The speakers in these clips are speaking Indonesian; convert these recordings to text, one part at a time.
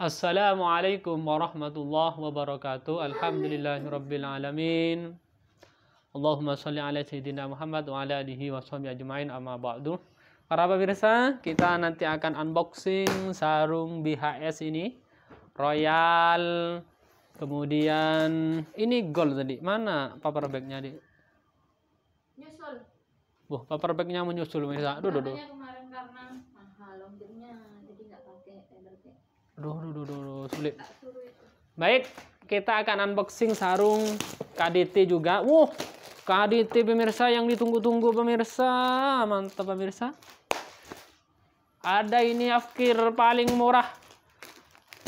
Assalamualaikum warahmatullahi wabarakatuh. Alhamdulillahirrabbilalamin. Allahumma sholli ala Sayyidina Muhammad wa ala alihi wa sahbihi ajma'in amma ba'du. Para pemirsa, kita nanti akan unboxing sarung BHS ini. Royal. Kemudian ini gold tadi. Mana paper bagnya di? Nyusul. Wah, oh, paper bagnya menyusul pemirsa. Duh, duh, duh. kemarin karena mahal ongkirnya jadi nggak pakai paper bag. Duh, duh, duh, duh, sulit. Baik, kita akan unboxing sarung KDT juga. Wuh, KDT pemirsa yang ditunggu-tunggu pemirsa. Mantap pemirsa. Ada ini afkir paling murah.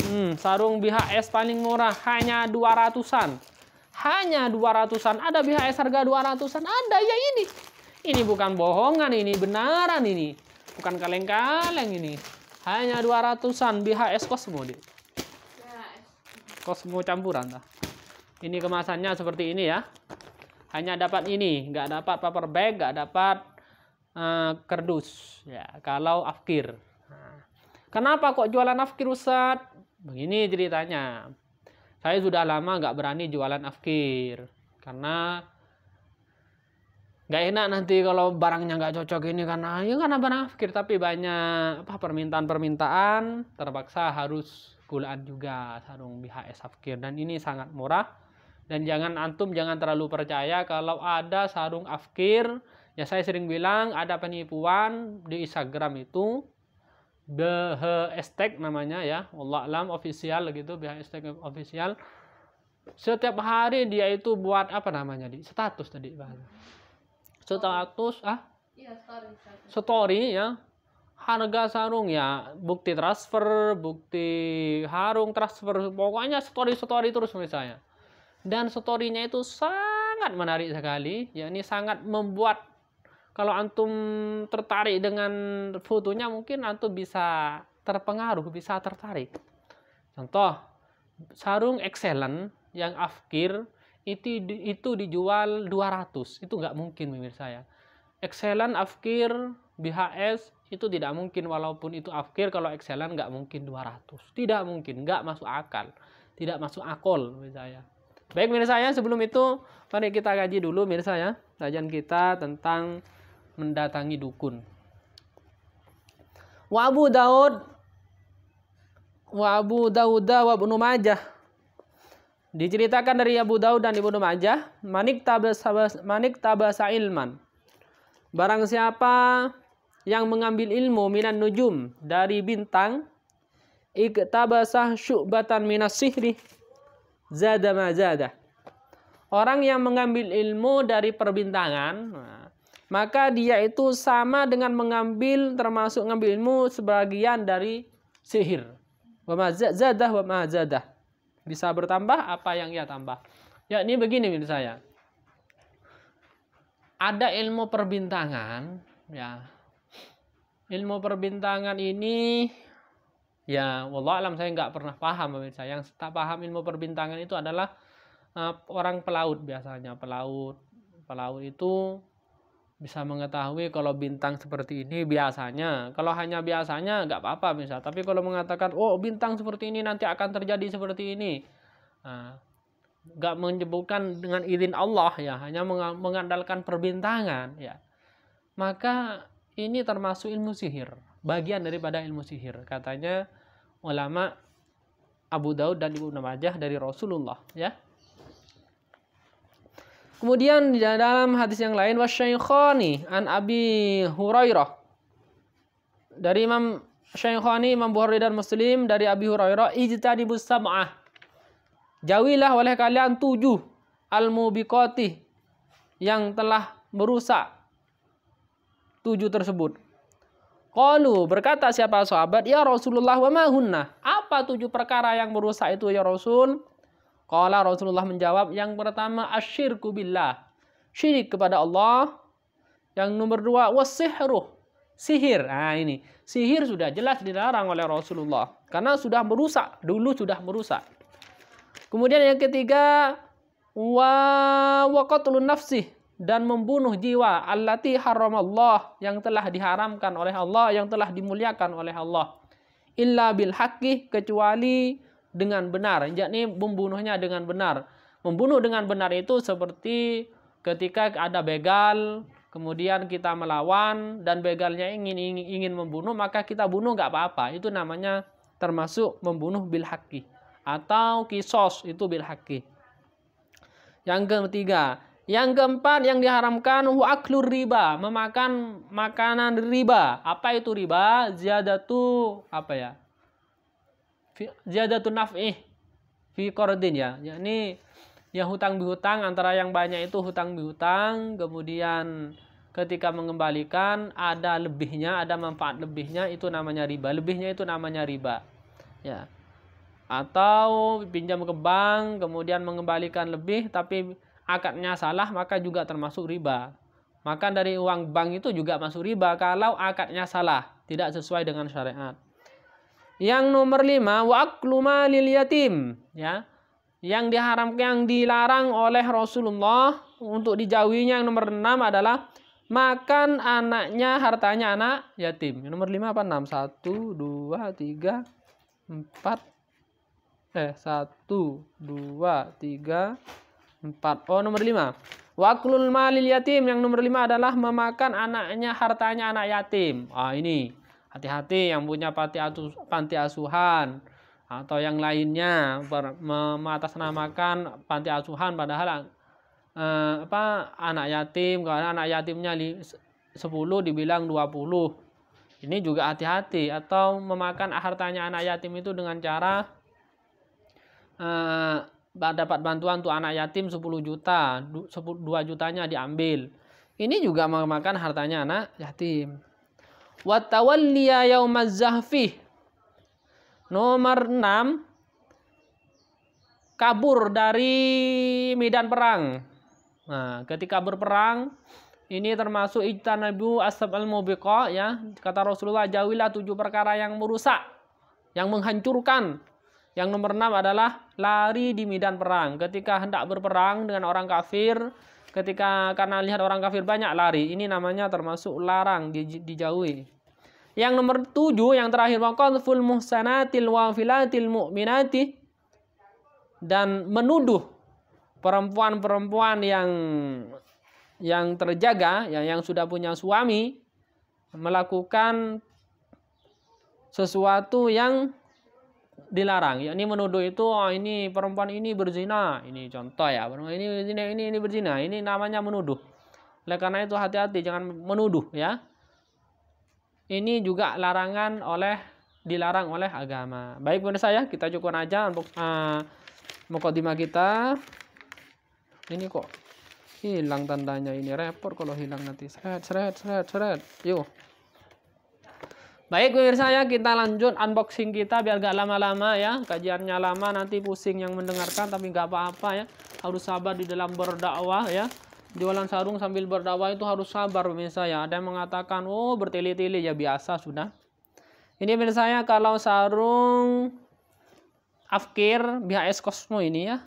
Hmm, sarung BHS paling murah hanya 200-an. Hanya 200-an. Ada BHS harga 200-an? Ada ya ini. Ini bukan bohongan, ini benaran ini. Bukan kaleng-kaleng ini. Hanya 200-an BHS Cosmo dia. Cosmo campuran tah. Ini kemasannya seperti ini ya. Hanya dapat ini, nggak dapat paper bag, nggak dapat uh, kerdus ya. Kalau afkir. Nah, kenapa kok jualan afkir Ustaz? Begini ceritanya. Saya sudah lama nggak berani jualan afkir karena nggak enak nanti kalau barangnya nggak cocok ini karena ya karena barang fikir tapi banyak apa permintaan-permintaan terpaksa harus gulaan juga sarung BHS afkir dan ini sangat murah dan jangan antum jangan terlalu percaya kalau ada sarung afkir ya saya sering bilang ada penipuan di Instagram itu the hashtag namanya ya Allah alam official gitu hashtag official setiap hari dia itu buat apa namanya di status tadi bang status ah iya, story, story. ya harga sarung ya bukti transfer bukti harung transfer pokoknya story story terus misalnya dan storynya itu sangat menarik sekali ya ini sangat membuat kalau antum tertarik dengan fotonya mungkin antum bisa terpengaruh bisa tertarik contoh sarung excellent yang afkir itu itu dijual 200 itu nggak mungkin pemirsa ya excellent afkir BHS itu tidak mungkin walaupun itu afkir kalau excellent nggak mungkin 200 tidak mungkin nggak masuk akal tidak masuk akal ya baik pemirsa ya sebelum itu mari kita kaji dulu pemirsa ya kajian kita tentang mendatangi dukun wa Abu Daud wa Abu Dawud wa Ibnu Majah Diceritakan dari Abu Daud dan Ibnu Majah, manik tabasa manik tabasa ilman. Barang siapa yang mengambil ilmu minan nujum dari bintang, iktabasa syu'batan minas sihri zada ma zada. Orang yang mengambil ilmu dari perbintangan, maka dia itu sama dengan mengambil termasuk mengambil ilmu sebagian dari sihir. Wa ma zada wa ma zada bisa bertambah apa yang ia tambah. Ya, ini begini menurut saya. Ada ilmu perbintangan, ya. Ilmu perbintangan ini ya wallah alam saya nggak pernah paham saya. Yang tak paham ilmu perbintangan itu adalah uh, orang pelaut biasanya, pelaut. Pelaut itu bisa mengetahui kalau bintang seperti ini biasanya kalau hanya biasanya nggak apa-apa bisa tapi kalau mengatakan oh bintang seperti ini nanti akan terjadi seperti ini nah, nggak menyebutkan dengan izin Allah ya hanya mengandalkan perbintangan ya maka ini termasuk ilmu sihir bagian daripada ilmu sihir katanya ulama Abu Daud dan Ibnu Majah dari Rasulullah ya Kemudian di dalam hadis yang lain wasyaikhani an Abi Hurairah. Dari Imam Syaikhani Imam Bukhari dan Muslim dari Abi Hurairah ijtanibus sab'ah. Jauhilah oleh kalian tujuh al mubikoti yang telah merusak tujuh tersebut. Qalu berkata siapa sahabat, "Ya Rasulullah wa ma hunna?" Apa tujuh perkara yang merusak itu ya Rasul? Qala Rasulullah menjawab, yang pertama asyirku billah. Syirik kepada Allah. Yang nomor dua wasihru, Sihir. Nah ini. Sihir sudah jelas dilarang oleh Rasulullah. Karena sudah merusak. Dulu sudah merusak. Kemudian yang ketiga wa waqatlun nafsi dan membunuh jiwa allati haramallah yang telah diharamkan oleh Allah yang telah dimuliakan oleh Allah illa bil haqqi kecuali dengan benar, yakni membunuhnya dengan benar. Membunuh dengan benar itu seperti ketika ada begal, kemudian kita melawan dan begalnya ingin ingin, ingin membunuh, maka kita bunuh nggak apa-apa. Itu namanya termasuk membunuh bil haki atau kisos itu bil haki. Yang ketiga, yang keempat yang diharamkan wa'aklur riba, memakan makanan riba. Apa itu riba? Ziyadatu apa ya? ziyadatun naf'ih fi qardin ya. Yakni yang hutang bihutang antara yang banyak itu hutang bihutang kemudian ketika mengembalikan ada lebihnya, ada manfaat lebihnya itu namanya riba. Lebihnya itu namanya riba. Ya. Atau pinjam ke bank kemudian mengembalikan lebih tapi akadnya salah maka juga termasuk riba. Maka dari uang bank itu juga masuk riba kalau akadnya salah, tidak sesuai dengan syariat. Yang nomor lima, wa'akluma lil yatim. Ya. Yang diharam, yang dilarang oleh Rasulullah untuk dijauhinya. Yang nomor enam adalah makan anaknya, hartanya anak yatim. Yang nomor lima apa enam? Satu, dua, tiga, empat. Eh, satu, dua, tiga, empat. Oh, nomor lima. Waklul malil yatim yang nomor lima adalah memakan anaknya hartanya anak yatim. Ah ini Hati-hati yang punya panti asuhan atau yang lainnya mengatasnamakan panti asuhan padahal eh, apa anak yatim karena anak yatimnya 10 dibilang 20 ini juga hati-hati atau memakan hartanya anak yatim itu dengan cara eh, dapat bantuan untuk anak yatim 10 juta 2 jutanya diambil ini juga memakan hartanya anak yatim wa tawalliya yaumaz zahfi nomor 6 kabur dari medan perang nah ketika berperang ini termasuk ijtanabu asab al mubiqa ya kata Rasulullah jauhilah tujuh perkara yang merusak yang menghancurkan yang nomor enam adalah lari di medan perang ketika hendak berperang dengan orang kafir Ketika karena lihat orang kafir banyak lari, ini namanya termasuk larang di, dijauhi. Yang nomor tujuh, yang terakhir, waqadful muhsanatil wafilatil mu'minati dan menuduh perempuan-perempuan yang yang terjaga, yang, yang sudah punya suami melakukan sesuatu yang dilarang ya, ini menuduh itu oh, ini perempuan ini berzina ini contoh ya perempuan ini berzina ini ini berzina ini namanya menuduh oleh karena itu hati-hati jangan menuduh ya ini juga larangan oleh dilarang oleh agama baik pemirsa saya kita cukup aja untuk uh, eh, mukadimah kita ini kok hilang tandanya ini repot kalau hilang nanti seret seret seret seret yuk Baik pemirsa ya, kita lanjut unboxing kita biar gak lama-lama ya. Kajiannya lama nanti pusing yang mendengarkan tapi gak apa-apa ya. Harus sabar di dalam berdakwah ya. Jualan sarung sambil berdakwah itu harus sabar pemirsa ya. Ada yang mengatakan, "Oh, bertele-tele ya biasa sudah." Ini pemirsa ya, kalau sarung Afkir BHS Cosmo ini ya.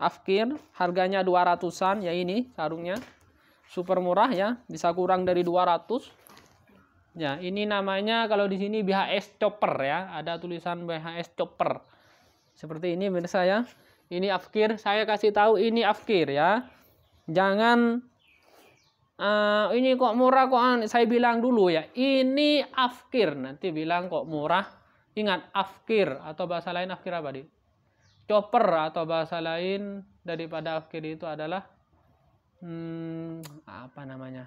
Afkir harganya 200-an ya ini sarungnya. Super murah ya, bisa kurang dari 200 Ya, Ini namanya kalau di sini BHS chopper ya. Ada tulisan BHS chopper. Seperti ini pemirsa ya. Ini afkir, saya kasih tahu ini afkir ya. Jangan uh, ini kok murah kok saya bilang dulu ya. Ini afkir, nanti bilang kok murah. Ingat afkir atau bahasa lain afkir apa di? Chopper atau bahasa lain daripada afkir itu adalah hmm, apa namanya?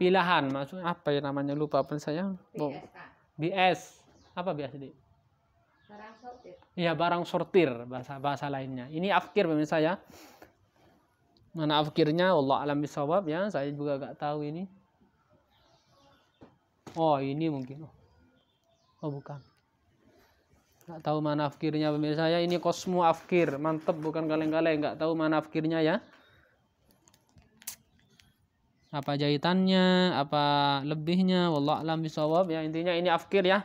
pilihan maksudnya apa ya namanya lupa apa saya? BS. BS. Apa BS di? Barang sortir. Iya, barang sortir bahasa bahasa lainnya. Ini afkir pemirsa ya. Mana afkirnya Allah alam bisawab ya, saya juga gak tahu ini. Oh, ini mungkin. Oh, oh bukan. Gak tahu mana afkirnya pemirsa ya. Ini kosmo afkir. Mantep bukan kaleng-kaleng, gak tahu mana afkirnya ya apa jahitannya apa lebihnya wallah alam bisawab ya intinya ini afkir ya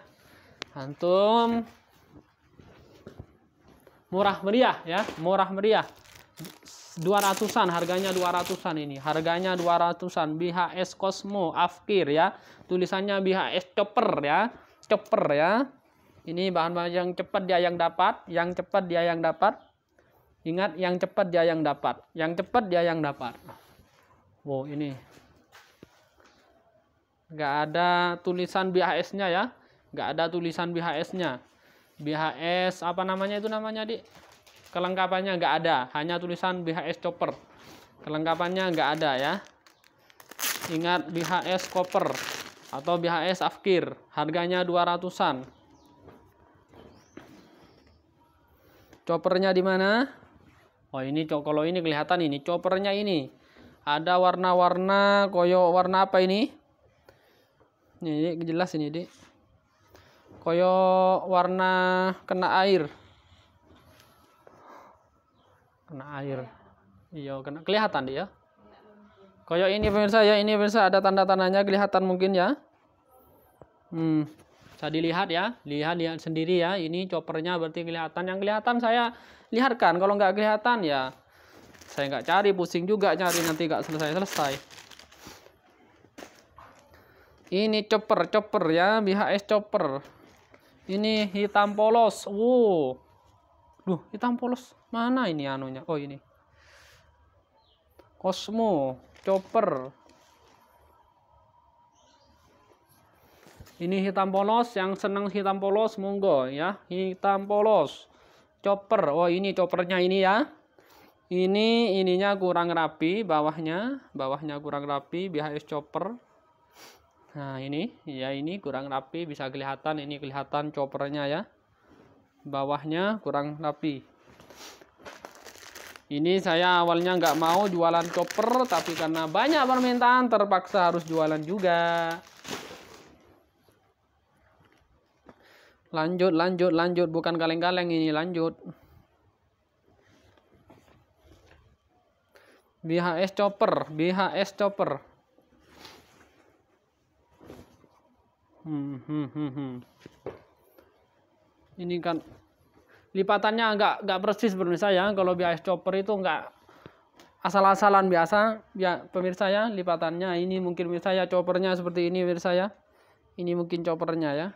antum murah meriah ya murah meriah dua ratusan harganya dua ratusan ini harganya dua ratusan BHS Cosmo Afkir ya tulisannya BHS Chopper ya Chopper ya ini bahan-bahan yang cepat dia yang dapat yang cepat dia yang dapat ingat yang cepat dia yang dapat yang cepat dia yang dapat wow ini nggak ada tulisan BHS nya ya nggak ada tulisan BHS nya BHS apa namanya itu namanya di kelengkapannya nggak ada hanya tulisan BHS chopper kelengkapannya nggak ada ya ingat BHS koper atau BHS afkir harganya 200an choppernya di mana oh ini kalau ini kelihatan ini choppernya ini ada warna-warna koyo warna apa ini ini jelas ini dik koyo warna kena air kena air iya kena kelihatan dia ya. koyo ini pemirsa ya ini pemirsa ada tanda-tandanya kelihatan mungkin ya hmm bisa dilihat ya lihat lihat sendiri ya ini choppernya berarti kelihatan yang kelihatan saya lihatkan kalau nggak kelihatan ya saya nggak cari pusing juga nyari nanti nggak selesai selesai ini chopper chopper ya BHS chopper ini hitam polos wow duh hitam polos mana ini anunya oh ini Cosmo chopper ini hitam polos yang seneng hitam polos monggo ya hitam polos chopper oh ini choppernya ini ya ini ininya kurang rapi bawahnya bawahnya kurang rapi BHS chopper nah ini ya ini kurang rapi bisa kelihatan ini kelihatan choppernya ya bawahnya kurang rapi ini saya awalnya nggak mau jualan chopper tapi karena banyak permintaan terpaksa harus jualan juga lanjut lanjut lanjut bukan kaleng-kaleng ini lanjut BHS chopper, BHS chopper. Hmm, hmm, hmm, hmm. Ini kan lipatannya nggak nggak persis pemirsa ya. Kalau BHS chopper itu nggak asal-asalan biasa ya pemirsa ya lipatannya ini mungkin pemirsa ya choppernya seperti ini pemirsa ya. Ini mungkin choppernya ya.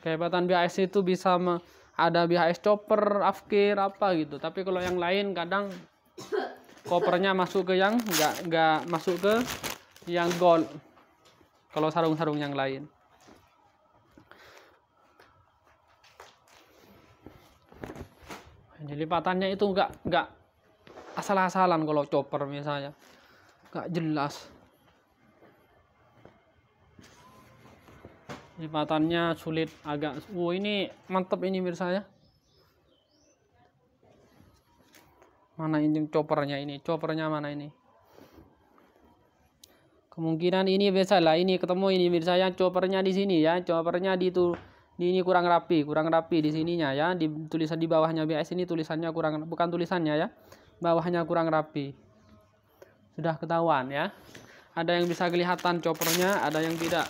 Kehebatan BHS itu bisa me ada BHS chopper, afkir apa gitu. Tapi kalau yang lain kadang kopernya masuk ke yang nggak nggak masuk ke yang gold. Kalau sarung-sarung yang lain. Jadi lipatannya itu nggak nggak asal-asalan kalau chopper misalnya. Nggak jelas. lipatannya sulit agak wow ini mantep ini mirsa ya mana ini copernya ini copernya mana ini kemungkinan ini biasa lah ini ketemu ini mirsa ya copernya di sini ya copernya di itu di ini kurang rapi kurang rapi di sininya ya di tulisan di bawahnya bias ini tulisannya kurang bukan tulisannya ya bawahnya kurang rapi sudah ketahuan ya ada yang bisa kelihatan copernya ada yang tidak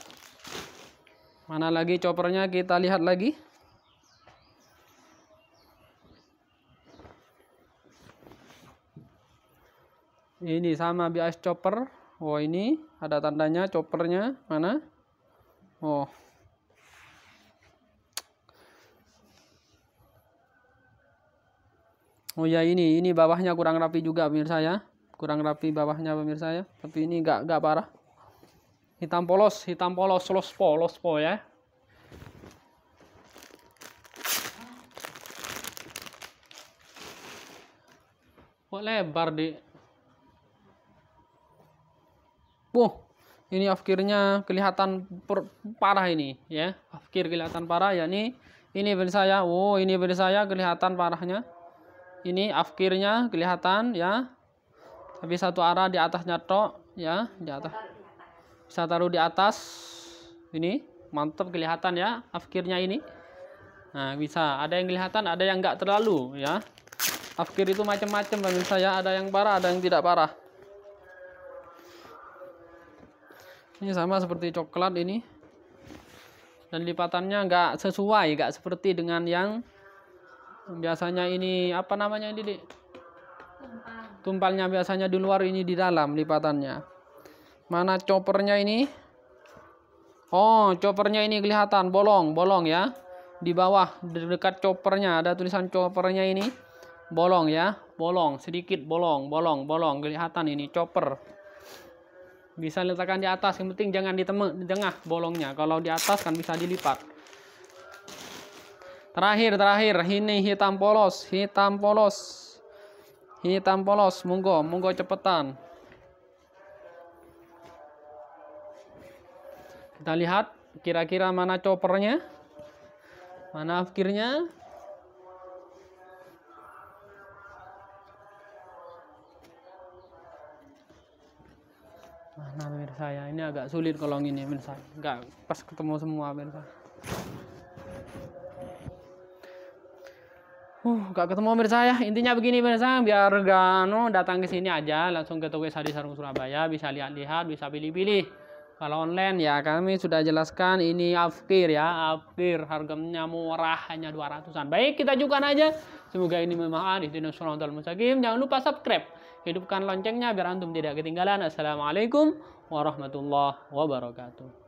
Mana lagi choppernya kita lihat lagi. Ini sama bias chopper. Oh ini ada tandanya choppernya mana? Oh. Oh ya ini, ini bawahnya kurang rapi juga pemirsa ya. Kurang rapi bawahnya pemirsa ya. Tapi ini enggak enggak parah hitam polos hitam polos los polos polos ya kok lebar di Wah, ini afkirnya kelihatan per, parah ini ya. Afkir kelihatan parah ya ini ini beli saya. Oh, ini beli saya kelihatan parahnya. Ini afkirnya kelihatan ya. Tapi satu arah di atasnya tok ya, di atas bisa taruh di atas ini mantap kelihatan ya afkirnya ini nah bisa ada yang kelihatan ada yang nggak terlalu ya afkir itu macam-macam bagi saya ada yang parah ada yang tidak parah ini sama seperti coklat ini dan lipatannya nggak sesuai nggak seperti dengan yang biasanya ini apa namanya ini di tumpalnya biasanya di luar ini di dalam lipatannya Mana choppernya ini? Oh, choppernya ini kelihatan bolong, bolong ya. Di bawah dekat choppernya ada tulisan choppernya ini. Bolong ya, bolong, sedikit bolong, bolong, bolong kelihatan ini chopper. Bisa letakkan di atas, yang penting jangan di, di tengah bolongnya. Kalau di atas kan bisa dilipat. Terakhir, terakhir, ini hitam polos, hitam polos. Hitam polos, monggo, monggo cepetan. Kita lihat kira-kira mana copernya mana akhirnya Mana pemirsa ya, ini agak sulit kalau ini pemirsa, nggak pas ketemu semua pemirsa. Uh, gak ketemu pemirsa ya. Intinya begini pemirsa, biar Gano anu, datang ke sini aja langsung ke toko sari Sarung Surabaya bisa lihat-lihat, bisa pilih-pilih kalau online ya kami sudah jelaskan ini afkir ya afkir harganya murah hanya 200an baik kita ajukan aja semoga ini memahami di nasional musakim jangan lupa subscribe hidupkan loncengnya biar antum tidak ketinggalan assalamualaikum warahmatullahi wabarakatuh